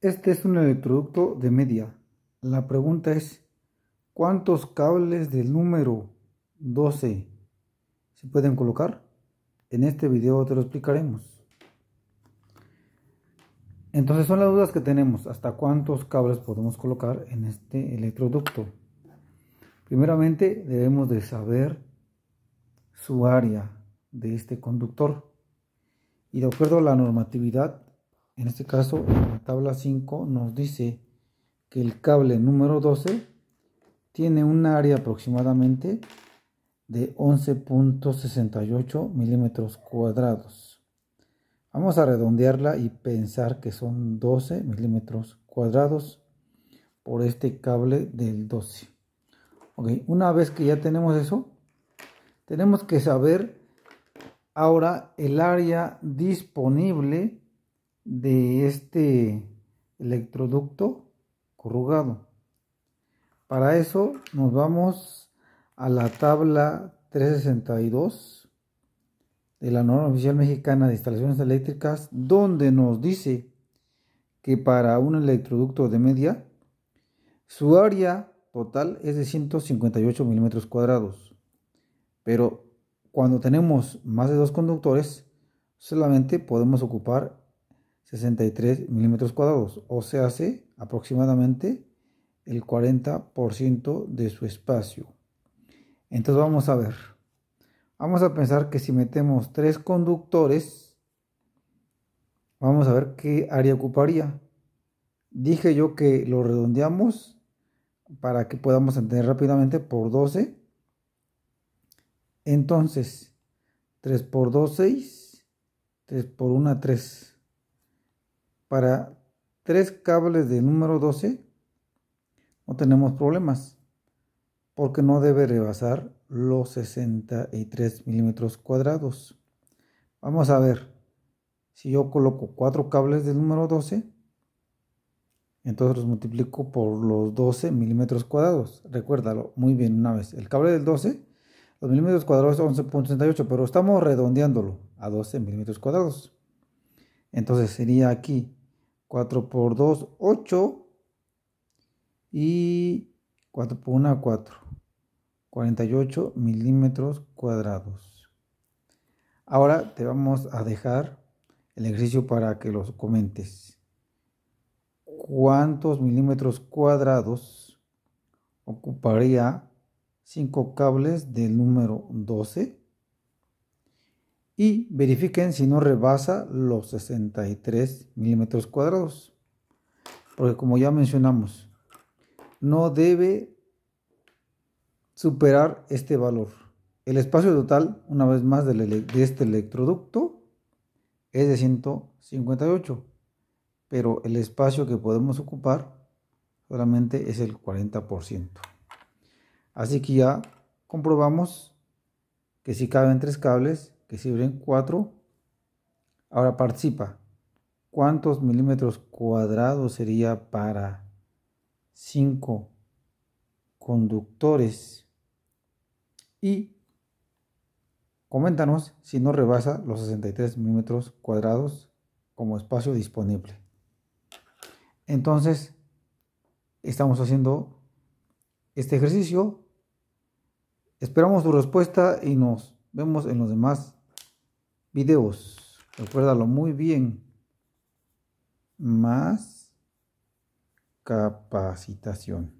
Este es un electroducto de media. La pregunta es, ¿cuántos cables del número 12 se pueden colocar? En este video te lo explicaremos. Entonces son las dudas que tenemos, hasta cuántos cables podemos colocar en este electroducto. Primeramente debemos de saber su área de este conductor y de acuerdo a la normatividad en este caso, en la tabla 5 nos dice que el cable número 12 tiene un área aproximadamente de 11.68 milímetros cuadrados. Vamos a redondearla y pensar que son 12 milímetros cuadrados por este cable del 12. Ok, una vez que ya tenemos eso, tenemos que saber ahora el área disponible de este electroducto corrugado. Para eso nos vamos a la tabla 362 de la norma oficial mexicana de instalaciones eléctricas, donde nos dice que para un electroducto de media, su área total es de 158 milímetros cuadrados. Pero cuando tenemos más de dos conductores, solamente podemos ocupar 63 milímetros cuadrados, o se hace aproximadamente el 40% de su espacio. Entonces vamos a ver. Vamos a pensar que si metemos tres conductores, vamos a ver qué área ocuparía. Dije yo que lo redondeamos para que podamos entender rápidamente por 12. Entonces, 3 por 2, 6. 3 por 1, 3 para tres cables de número 12 no tenemos problemas porque no debe rebasar los 63 milímetros cuadrados. Vamos a ver, si yo coloco cuatro cables del número 12, entonces los multiplico por los 12 milímetros cuadrados. Recuérdalo muy bien una vez. El cable del 12, los milímetros cuadrados son 11.68, pero estamos redondeándolo a 12 milímetros cuadrados. Entonces sería aquí 4 por 2, 8. Y 4 por 1, 4. 48 milímetros cuadrados. Ahora te vamos a dejar el ejercicio para que los comentes. ¿Cuántos milímetros cuadrados ocuparía 5 cables del número 12? y verifiquen si no rebasa los 63 milímetros cuadrados. Porque como ya mencionamos, no debe superar este valor. El espacio total, una vez más, de este electroducto es de 158, pero el espacio que podemos ocupar solamente es el 40%. Así que ya comprobamos que si caben tres cables, que sirven 4. Ahora participa. ¿Cuántos milímetros cuadrados sería para 5 conductores? Y coméntanos si no rebasa los 63 milímetros cuadrados como espacio disponible. Entonces, estamos haciendo este ejercicio. Esperamos tu respuesta y nos vemos en los demás videos. Recuérdalo muy bien. Más capacitación.